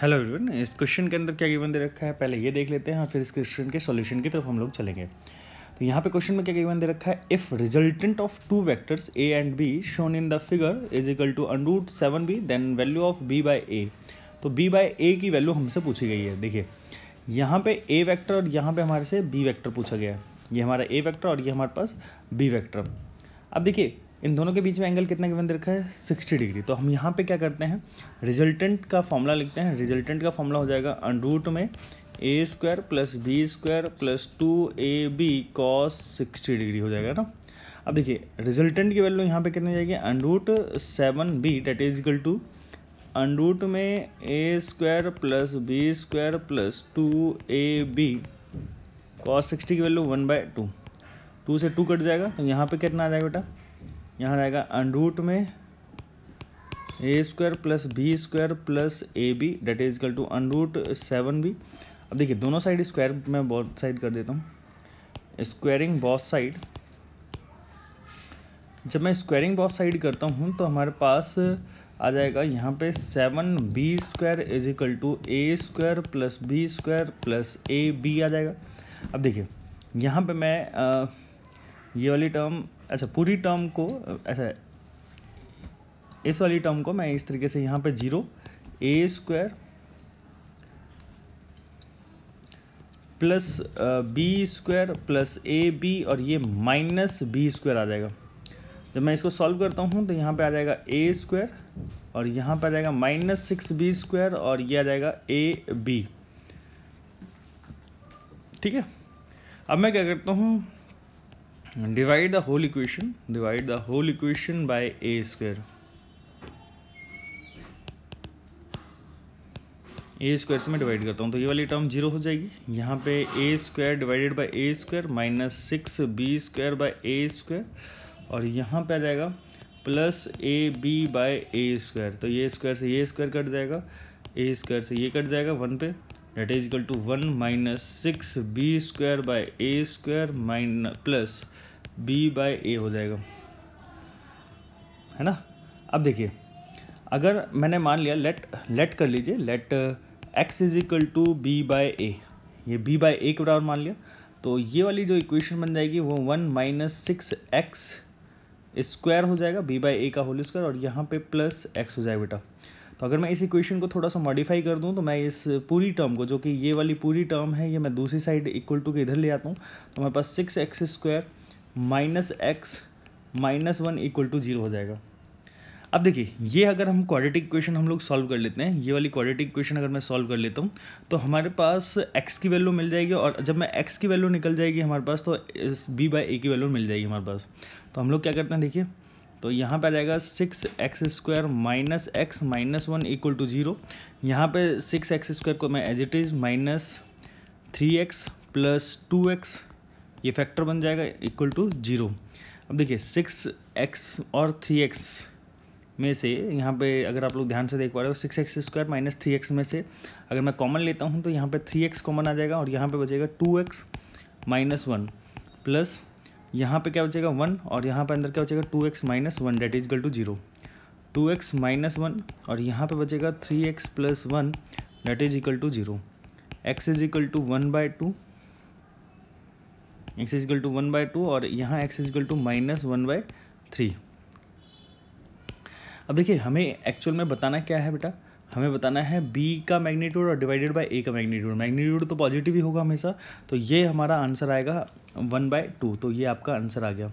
hello everyone इस question के अंदर क्या गिवन दे रखा है पहले ये देख लेते हैं और फिर इस क्वेश्चन के सॉल्यूशन की तरफ हम लोग चलेंगे तो यहाँ पे क्वेश्चन में क्या गिवन दे रखा है if resultant of two vectors A and B shown in the figure is equal to under root seven B then value of B by A तो बी बाय ए की वैल्यू हमसे पूछी गई है देखिए यहाँ पे ए वैक्टर और यहाँ पे हमारे से बी वैक्टर पूछा गया है ये हमारा ए वैक्टर और ये हमारे पास बी वैक्टर अब देखिए इन दोनों के बीच में एंगल कितना गिवन रखा है सिक्सटी डिग्री तो हम यहाँ पे क्या करते हैं रिजल्टेंट का फॉर्मूला लिखते हैं रिजल्टेंट का फॉर्मूला हो जाएगा अनरूट में A square plus B square plus two A B cos sixty degree हो जाएगा ना अब देखिए रिजल्टेंट की वैल्यू यहाँ पे कितनी जाएगी under root seven B that is equal to under root में A square plus B square plus two A B cos sixty की value one by two two से टू कट जाएगा तो यहाँ पे कितना आ जाएगा बेटा यहाँ रहेगा अंडरूट में A square plus B square plus A B that is equal to under root seven B अब देखिए दोनों साइड स्क्वायर मैं बहुत साइड कर देता हूँ स्क्वायरिंग बॉस साइड जब मैं स्क्वायरिंग बॉस साइड करता हूँ तो हमारे पास आ जाएगा यहाँ पे seven B square is equal to A square plus B square plus A B आ जाएगा अब देखिए यहाँ पे मैं आ, ये वाली टर्म अच्छा पूरी टर्म को ऐसा अच्छा, इस वाली टर्म को मैं इस तरीके से यहाँ पे zero A square plus B square plus A B और ये माइनस बी स्क्वायर आ जाएगा जब मैं इसको सॉल्व करता हूँ तो यहाँ पे आ जाएगा ए स्क्वायर और यहाँ पे आ जाएगा माइनस सिक्स बी स्क्वायर और ये आ जाएगा ए बी ठीक है अब मैं क्या करता हूँ divide the whole equation divide the whole equation by a square A square से मैं डिवाइड करता हूँ तो ये वाली टर्म जीरो हो जाएगी यहाँ पे A square divided by A square minus six B square by A square और यहाँ पे आ जाएगा plus A B by A square तो ये स्क्वायर से ये स्क्वायर कट जाएगा ए स्क्वायर से ये कट जाएगा वन पे that is equal to one minus six B square by A square minus plus B by A हो जाएगा है ना अब देखिए अगर मैंने मान लिया लेट लेट कर लीजिए let X is equal to B by A ये बी बाय ए के बराबर मान लिया तो ये वाली जो इक्वेशन बन जाएगी वो one minus six X square हो जाएगा बी बाई ए का होल स्क्वायर और यहाँ पे प्लस एक्स हो जाएगा बेटा तो अगर मैं इस इक्वेशन को थोड़ा सा मॉडिफाई कर दूँ तो मैं इस पूरी टर्म को जो कि ये वाली पूरी टर्म है ये मैं दूसरी साइड इक्वल टू के इधर ले आता हूँ तो मेरे पास six X square minus X minus one equal to zero हो जाएगा अब देखिए ये अगर हम क्वाड्रेटिक इक्वेशन हम लोग सॉल्व कर लेते हैं ये वाली क्वाड्रेटिक इक्वेशन अगर मैं सॉल्व कर लेता हूँ तो हमारे पास एक्स की वैल्यू मिल जाएगी और जब मैं एक्स की वैल्यू निकल जाएगी हमारे पास तो इस बी बाई ए की वैल्यू मिल जाएगी हमारे पास तो हम लोग क्या करते हैं देखिए तो यहाँ पे आ जाएगा six X square minus X minus one equal to zero यहाँ पर सिक्स एक्स स्क्वायर को मैं as it is minus three X plus two X ये फैक्टर बन जाएगा इक्वल टू जीरो अब देखिए सिक्स एक्स और थ्री एक्स में से यहाँ पे अगर आप लोग ध्यान से देख पा रहे हो six X square minus three X में से अगर मैं कॉमन लेता हूँ तो यहाँ पे थ्री एक्स कॉमन आ जाएगा और यहाँ पे बचेगा two X minus one plus यहाँ पे क्या बचेगा वन और यहाँ पे अंदर क्या बचेगा two X minus one that equal to zero two X minus one और यहाँ पे बचेगा three X plus one that is equal to zero X is equal to one by two X is equal to one by two और यहाँ X is equal to minus one by three अब देखिए हमें actual में बताना क्या है बेटा हमें बताना है b का मैग्नीट्यूड और डिवाइडेड बाय a का मैग्नीट्यूड मैग्नीट्यूड तो पॉजिटिव ही होगा हमेशा तो ये हमारा आंसर आएगा वन बाय टू तो ये आपका आंसर आ गया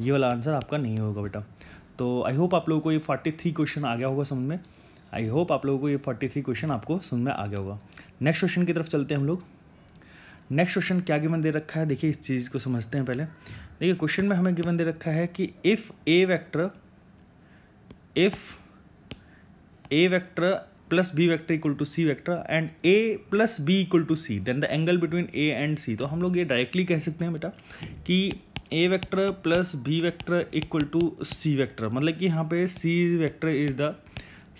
ये वाला आंसर आपका नहीं होगा बेटा तो आई होप आप लोगों को ये फोर्टी थ्री क्वेश्चन आ गया होगा समझ में आई होप आप लोगों को ये फोर्टी थ्री क्वेश्चन आपको समझ में आ गया होगा नेक्स्ट क्वेश्चन की तरफ चलते हैं हम लोग नेक्स्ट क्वेश्चन क्या गिवन दे रखा है देखिए इस चीज़ को समझते हैं पहले देखिए क्वेश्चन में हमें गिवन दे रखा है कि if A vector if A vector plus B vector equal to C vector and A plus B equal to C then the angle between A and C तो हम लोग ये डायरेक्टली कह सकते हैं बेटा कि A vector plus B vector equal to C vector मतलब कि यहाँ पे C vector is the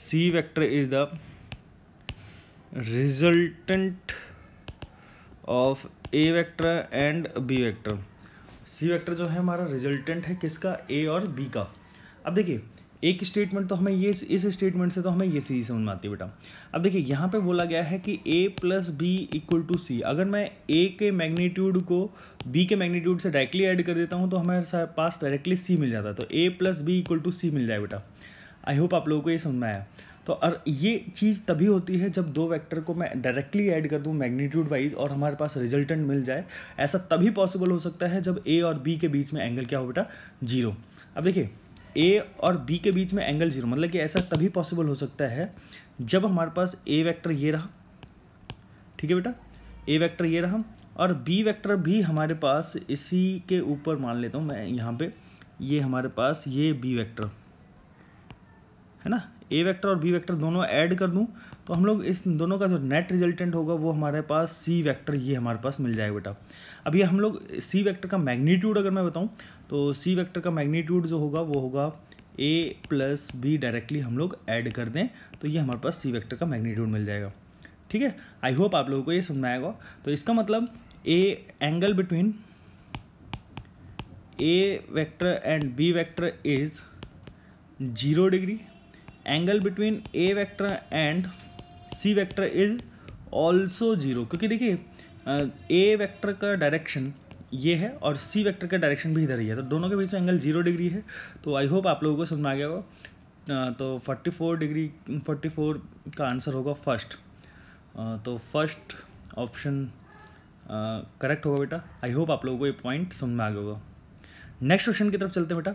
C vector is the resultant of A vector and B vector C vector जो है हमारा रिजल्टेंट है किसका ए और बी का अब देखिए एक स्टेटमेंट तो हमें ये इस स्टेटमेंट से तो हमें ये सी समझ में आती है बेटा अब देखिए यहाँ पे बोला गया है कि A plus B equal to C अगर मैं ए के मैग्नीट्यूड को बी के मैग्नीट्यूड से डायरेक्टली ऐड कर देता हूँ तो हमारे पास डायरेक्टली सी मिल जाता है तो A plus B equal to C मिल जाए बेटा आई होप आप लोगों को ये समझ में आया तो और ये चीज़ तभी होती है जब दो वेक्टर को मैं डायरेक्टली ऐड कर दूँ मैग्नीट्यूड वाइज और हमारे पास रिजल्टेंट मिल जाए ऐसा तभी पॉसिबल हो सकता है जब ए और बी के बीच में एंगल क्या हो बेटा जीरो अब देखिए ए और बी के बीच में एंगल जीरो मतलब कि ऐसा तभी पॉसिबल हो सकता है जब हमारे पास ए वैक्टर ये रहा ठीक है बेटा ए वैक्टर ये रहा और बी वैक्टर भी हमारे पास इसी के ऊपर मान लेता हूँ मैं यहाँ पर ये हमारे पास ये बी वैक्टर है ना ए वेक्टर और बी वेक्टर दोनों ऐड कर दूँ तो हम लोग इस दोनों का जो नेट रिजल्टेंट होगा वो हमारे पास सी वेक्टर ये हमारे पास मिल जाएगा बेटा अब ये हम लोग सी वेक्टर का मैग्नीट्यूड अगर मैं बताऊँ तो सी वेक्टर का मैग्नीट्यूड जो होगा वो होगा ए प्लस बी डायरेक्टली हम लोग ऐड कर दें तो ये हमारे पास सी वैक्टर का मैग्नीट्यूड मिल जाएगा ठीक है आई होप आप लोगों को ये समझ आएगा तो इसका मतलब a angle between A vector and B vector is zero degree angle between A vector and C vector is also zero क्योंकि देखिए ए वेक्टर का डायरेक्शन ये है और सी वेक्टर का डायरेक्शन भी इधर ही है तो दोनों के बीच में एंगल जीरो डिग्री है तो आई होप आप लोगों को समझ में आ गया होगा तो 44 डिग्री 44 का आंसर होगा फर्स्ट तो फर्स्ट ऑप्शन करेक्ट होगा बेटा आई होप आप लोगों को ये पॉइंट समझ में आ गया होगा नेक्स्ट क्वेश्चन की तरफ चलते हैं बेटा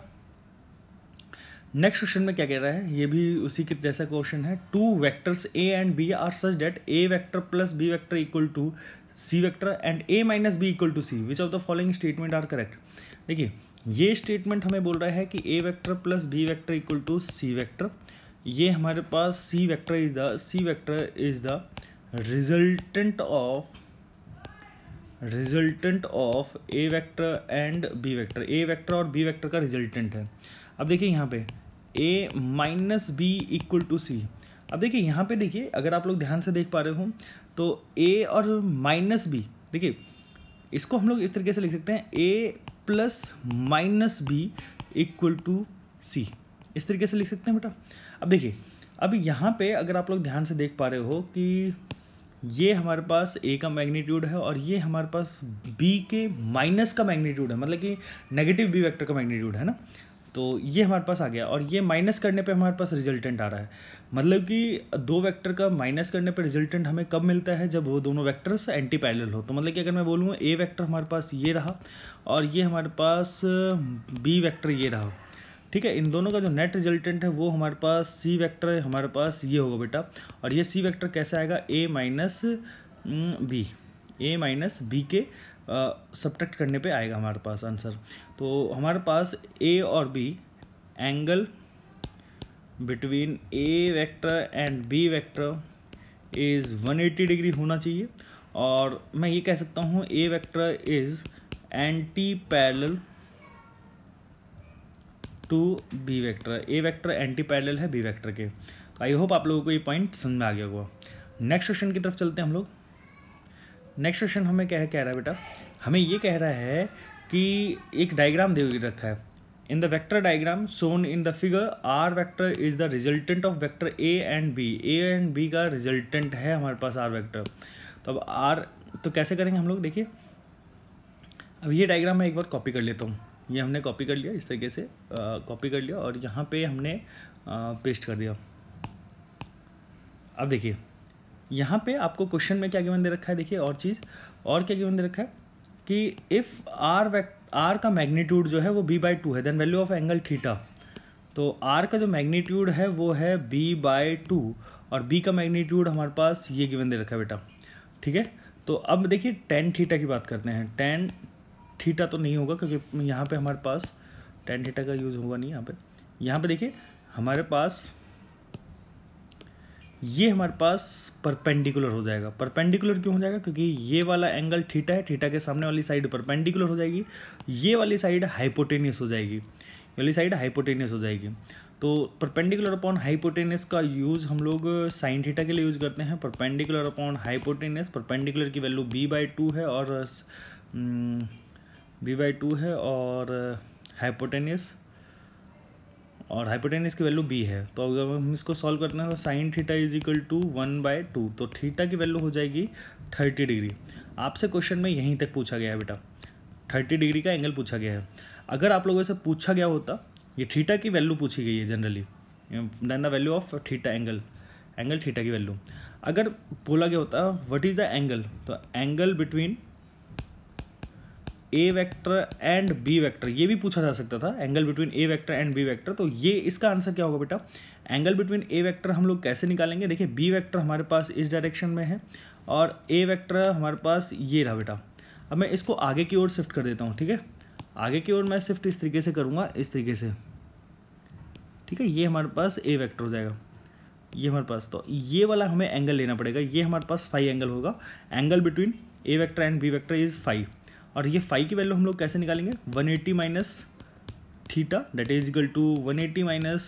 नेक्स्ट क्वेश्चन में क्या कह रहा है ये भी उसी के जैसा क्वेश्चन है two vectors A and B are such that A vector plus B vector equal to C vector and A minus B equal to C which of the following statement are correct देखिए ये statement हमें बोल रहा है कि A vector plus B vector equal to C vector ये हमारे पास C vector is the C vector is the resultant of resultant of A vector and B vector A vector और बी वेक्टर का रिजल्टेंट है अब देखिए यहाँ पे A minus B equal to C अब देखिए यहाँ पे देखिए अगर आप लोग ध्यान से देख पा रहे हो तो ए और माइनस बी देखिए इसको हम लोग इस तरीके से लिख सकते हैं A plus minus B equal to C इस तरीके से लिख सकते हैं बेटा अब देखिए अब यहाँ पे अगर आप लोग ध्यान से देख पा रहे हो कि ये हमारे पास ए का मैग्नीट्यूड है और ये हमारे पास बी के माइनस का मैग्नीट्यूड है मतलब कि नेगेटिव बी वेक्टर का मैग्नीट्यूड है ना तो ये हमारे पास आ गया और ये माइनस करने पे हमारे पास रिजल्टेंट आ रहा है मतलब कि दो वेक्टर का माइनस करने पे रिजल्टेंट हमें कब मिलता है जब वो दोनों वेक्टर्स एंटी पैरेलल हो तो मतलब कि अगर मैं बोलूँ ए वेक्टर हमारे पास ये रहा और ये हमारे पास बी वेक्टर ये रहा ठीक है इन दोनों का जो नेट रिजल्टेंट है वो हमारे पास सी वैक्टर हमारे पास ये होगा बेटा और ये सी वैक्टर कैसे आएगा A minus B A minus B के सब्ट्रैक्ट करने पे आएगा हमारे पास आंसर तो हमारे पास ए और B angle between A vector and B vector is one eighty degree होना चाहिए और मैं ये कह सकता हूँ A vector is anti parallel to B vector A vector anti parallel है बी वेक्टर के तो आई होप आप लोगों को ये पॉइंट समझ में आ गया होगा नेक्स्ट क्वेश्चन की तरफ चलते हैं हम लोग नेक्स्ट क्वेश्चन हमें क्या कह रहा है बेटा हमें ये कह रहा है कि एक डायग्राम दे रखा है in the vector diagram shown in the figure R vector is the resultant of vector A and B A and B का रिजल्टेंट है हमारे पास आर वेक्टर तो अब आर तो कैसे करेंगे हम लोग देखिए अब ये डायग्राम मैं एक बार कॉपी कर लेता हूँ ये हमने कॉपी कर लिया इस तरीके से कॉपी कर लिया और यहाँ पे हमने पेस्ट कर दिया अब देखिए यहाँ पे आपको क्वेश्चन में क्या गिवन दे रखा है देखिए और चीज़ और क्या गिवन दे रखा है कि इफ़ आर आर का मैग्नीट्यूड जो है वो बी बाई टू है then value of angle theta तो आर का जो मैग्नीट्यूड है वो है बी बाई टू और बी का मैग्नीट्यूड हमारे पास ये गिवन दे रखा है बेटा ठीक है तो अब देखिए टेन थीटा की बात करते हैं टेन थीटा तो नहीं होगा क्योंकि यहाँ पर हमारे पास टेन थीटा का यूज़ होगा नहीं यहाँ पर यहाँ पर देखिए हमारे पास ये हमारे पास परपेंडिकुलर हो जाएगा परपेंडिकुलर क्यों हो जाएगा क्योंकि ये वाला एंगल थीटा है थीटा के सामने वाली साइड परपेंडिकुलर हो जाएगी ये वाली साइड हाइपोटेनियस हो जाएगी ये वाली साइड हाइपोटेनियस हो जाएगी तो परपेंडिकुलर अपॉन हाइपोटेनियस का यूज़ हम लोग साइन थीटा के लिए यूज़ करते हैं परपेंडिकुलर अपॉन हाइपोटेनियस परपेंडिकुलर की वैल्यू बी बाई टू है और बी बाई टू है और हाइपोटेनियस और हाइपोटेनस की वैल्यू बी है तो अगर हम इसको सॉल्व करते हैं तो sine theta is equal to one by two तो थीटा की वैल्यू हो जाएगी थर्टी डिग्री आपसे क्वेश्चन में यहीं तक पूछा गया है बेटा थर्टी डिग्री का एंगल पूछा गया है अगर आप लोगों से पूछा गया होता ये थीटा की वैल्यू पूछी गई है generally then the value of theta angle angle theta की वैल्यू अगर बोला गया होता व्हाट इज़ द एंगल तो angle between A vector and B vector ये भी पूछा जा सकता था angle between A vector and B vector तो ये इसका आंसर क्या होगा बेटा एंगल बिटवीन ए वेक्टर हम लोग कैसे निकालेंगे देखिए बी वेक्टर हमारे पास इस डायरेक्शन में है और ए वेक्टर हमारे पास ये रहा बेटा अब मैं इसको आगे की ओर शिफ्ट कर देता हूँ ठीक है आगे की ओर मैं शिफ्ट इस तरीके से करूँगा इस तरीके से ठीक है ये हमारे पास ए वैक्टर हो जाएगा ये हमारे पास तो ये वाला हमें एंगल लेना पड़ेगा ये हमारे पास फाइव एंगल होगा angle between A vector and B vector is five और ये फाइव की वैल्यू हम लोग कैसे निकालेंगे one eighty minus theta that is equal to one eighty minus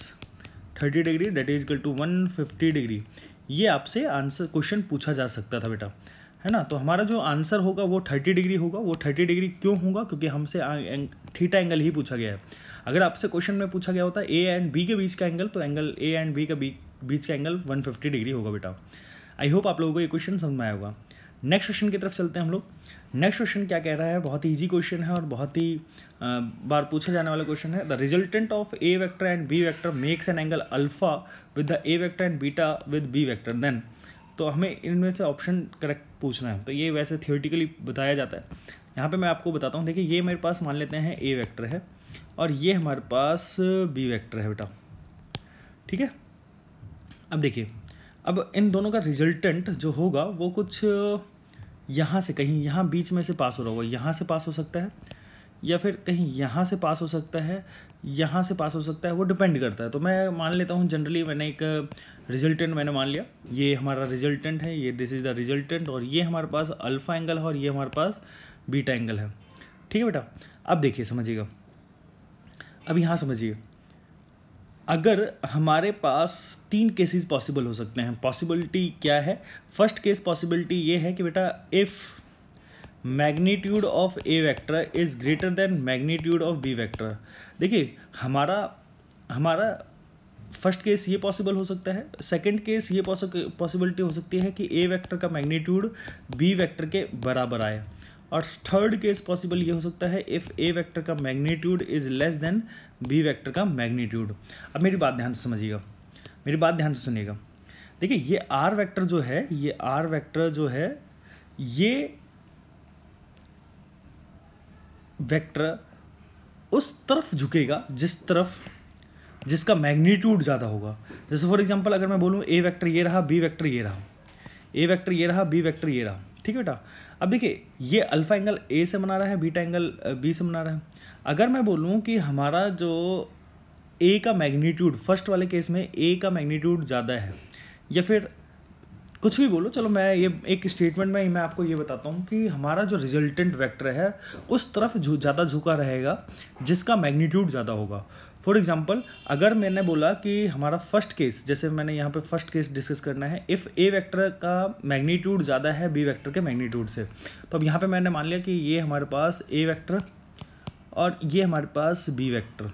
thirty degree that is equal to one fifty degree ये आपसे answer question पूछा जा सकता था बेटा है ना तो हमारा जो आंसर होगा वो थर्टी डिग्री होगा वो थर्टी डिग्री क्यों होगा क्योंकि हमसे थीटा एंगल ही पूछा गया है अगर आपसे क्वेश्चन में पूछा गया होता ए एंड बी के बीच का एंगल तो एंगल ए एंड बी का बीच का एंगल फिफ्टी डिग्री होगा बेटा आई होप आप लोगों को ये क्वेश्चन समझ में आया होगा नेक्स्ट क्वेश्चन की तरफ चलते हैं हम लोग नेक्स्ट क्वेश्चन क्या कह रहा है बहुत ही ईजी क्वेश्चन है और बहुत ही बार पूछा जाने वाला क्वेश्चन है the resultant of A vector and B vector makes an angle alpha with the A vector and beta with B vector then तो हमें इनमें से ऑप्शन करेक्ट पूछना है तो ये वैसे थियोटिकली बताया जाता है यहाँ पे मैं आपको बताता हूँ देखिए ये मेरे पास मान लेते हैं ए वेक्टर है और ये हमारे पास बी वेक्टर है बेटा ठीक है अब देखिए अब इन दोनों का रिजल्टेंट जो होगा वो कुछ यहाँ से कहीं यहाँ बीच में से पास हो रहा होगा यहाँ से पास हो सकता है या फिर कहीं यहाँ से पास हो सकता है यहाँ से पास हो सकता है वो डिपेंड करता है तो मैं मान लेता हूँ जनरली मैंने एक रिजल्टेंट मैंने मान लिया ये हमारा रिजल्टेंट है ये दिस इज़ द रिजल्टेंट और ये हमारे पास अल्फ़ा एंगल है और ये हमारे पास बीटा एंगल है ठीक है बेटा अब देखिए समझिएगा अब यहाँ समझिए अगर हमारे पास तीन केसेस पॉसिबल हो सकते हैं पॉसिबिलिटी क्या है फर्स्ट केस पॉसिबिलिटी ये है कि बेटा if magnitude of A vector is greater than magnitude of B vector देखिए हमारा हमारा फर्स्ट केस ये पॉसिबल हो सकता है सेकंड केस ये पॉसिबिलिटी हो सकती है कि ए वेक्टर का मैग्नीट्यूड बी वेक्टर के बराबर आए और थर्ड केस पॉसिबल ये हो सकता है इफ़ ए वेक्टर का magnitude is less than B vector का मैग्नीट्यूड अब मेरी बात ध्यान से समझिएगा मेरी बात ध्यान से सुनिएगा देखिए ये आर वैक्टर जो है ये आर वैक्टर जो है ये वेक्टर उस तरफ झुकेगा जिस तरफ जिसका मैग्नीट्यूड ज़्यादा होगा जैसे फॉर एग्जांपल अगर मैं बोलूँ ए वेक्टर ये रहा बी वेक्टर ये रहा ए वेक्टर ये रहा बी वेक्टर ये रहा ठीक है बेटा अब देखिए ये अल्फ़ा एंगल ए से बना रहा है बीटा एंगल बी से बना रहा है अगर मैं बोलूँ कि हमारा जो ए का मैग्नीट्यूड फर्स्ट वाले केस में ए का मैग्नीट्यूड ज़्यादा है या फिर कुछ भी बोलो चलो मैं ये एक स्टेटमेंट में ही मैं आपको ये बताता हूँ कि हमारा जो रिजल्टेंट वेक्टर है उस तरफ ज़्यादा झुका रहेगा जिसका मैग्नीट्यूड ज़्यादा होगा फॉर एग्जाम्पल अगर मैंने बोला कि हमारा फर्स्ट केस जैसे मैंने यहाँ पे फर्स्ट केस डिस्कस करना है इफ़ ए वेक्टर का मैग्नीट्यूड ज़्यादा है बी वेक्टर के मैग्नीट्यूड से तो अब यहाँ पे मैंने मान लिया कि ये हमारे पास ए वेक्टर और ये हमारे पास बी वेक्टर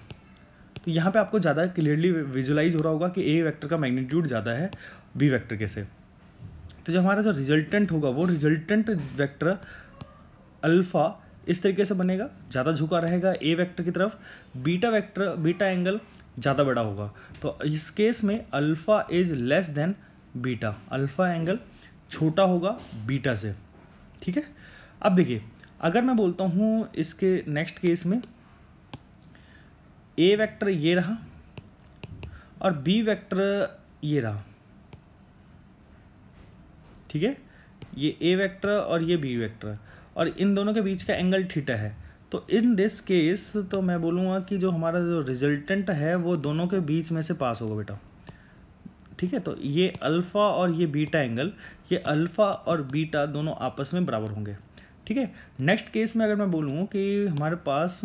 तो यहाँ पे आपको ज़्यादा क्लियरली विजुलाइज हो रहा होगा कि ए वैक्टर का मैग्नीट्यूड ज़्यादा है बी वैक्टर के से तो जो हमारा जो रिजल्टेंट होगा वो रिजल्टेंट वेक्टर अल्फ़ा इस तरीके से बनेगा ज़्यादा झुका रहेगा ए वेक्टर की तरफ बीटा वेक्टर बीटा एंगल ज़्यादा बड़ा होगा तो इस केस में alpha is less than beta alpha angle छोटा होगा बीटा से ठीक है अब देखिए अगर मैं बोलता हूँ इसके नेक्स्ट केस में ए वेक्टर ये रहा और बी वेक्टर ये रहा ठीक है ये ए वेक्टर और ये बी वेक्टर और इन दोनों के बीच का एंगल थीटा है तो इन दिस केस तो मैं बोलूँगा कि जो हमारा जो रिजल्टेंट है वो दोनों के बीच में से पास होगा बेटा ठीक है तो ये अल्फ़ा और ये बीटा एंगल ये अल्फ़ा और बीटा दोनों आपस में बराबर होंगे ठीक है नेक्स्ट केस में अगर मैं बोलूँ कि हमारे पास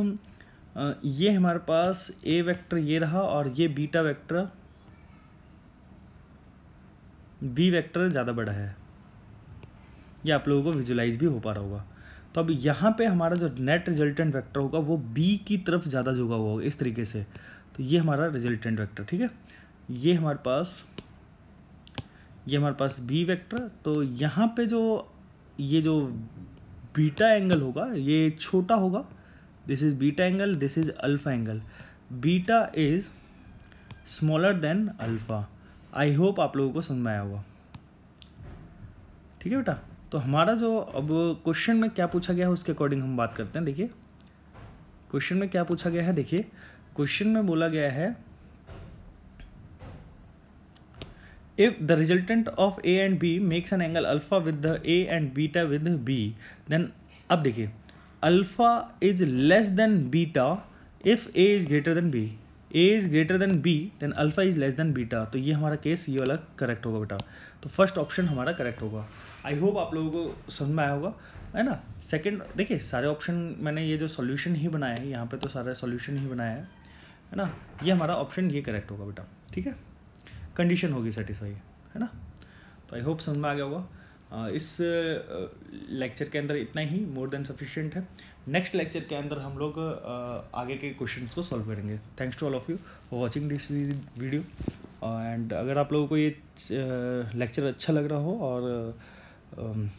ये हमारे पास ए वेक्टर ये रहा और ये बीटा वेक्टर बी वेक्टर ज़्यादा बड़ा है ये आप लोगों को विजुलाइज भी हो पा रहा होगा तो अब यहाँ पे हमारा जो नेट रिजल्टेंट वेक्टर होगा वो बी की तरफ ज़्यादा झुका हुआ होगा इस तरीके से तो ये हमारा रिजल्टेंट वेक्टर ठीक है ये हमारे पास ये हमारे पास बी वेक्टर तो यहाँ पे जो ये जो बीटा एंगल होगा ये छोटा होगा this is beta angle this is alpha angle beta is smaller than alpha I hope आप लोगों को समझ में आया होगा ठीक है बेटा तो हमारा जो अब क्वेश्चन में क्या पूछा गया है उसके अकॉर्डिंग हम बात करते हैं देखिए क्वेश्चन में क्या पूछा गया है देखिए क्वेश्चन में बोला गया है if the resultant of A and B makes an angle alpha with the A and beta with B then अब देखिए alpha is less than beta if A is greater than B A is greater than B then alpha is less than beta तो ये हमारा case ये वाला correct होगा बेटा तो फर्स्ट ऑप्शन हमारा करेक्ट होगा आई होप आप लोगों को समझ में आया होगा है ना सेकेंड देखिए सारे ऑप्शन मैंने ये जो सॉल्यूशन ही बनाया है यहाँ पे तो सारा सॉल्यूशन ही बनाया है है ना ये हमारा ऑप्शन ये करेक्ट होगा बेटा ठीक है कंडीशन होगी सेटिस्फाई है ना तो आई होप समझ में आ गया होगा इस लेक्चर के अंदर इतना ही मोर देन सफिशियंट है नेक्स्ट लेक्चर के अंदर हम लोग आगे के क्वेश्चन को सॉल्व करेंगे thanks to all of you for watching this video and अगर आप लोगों को ये लेक्चर अच्छा लग रहा हो और Um,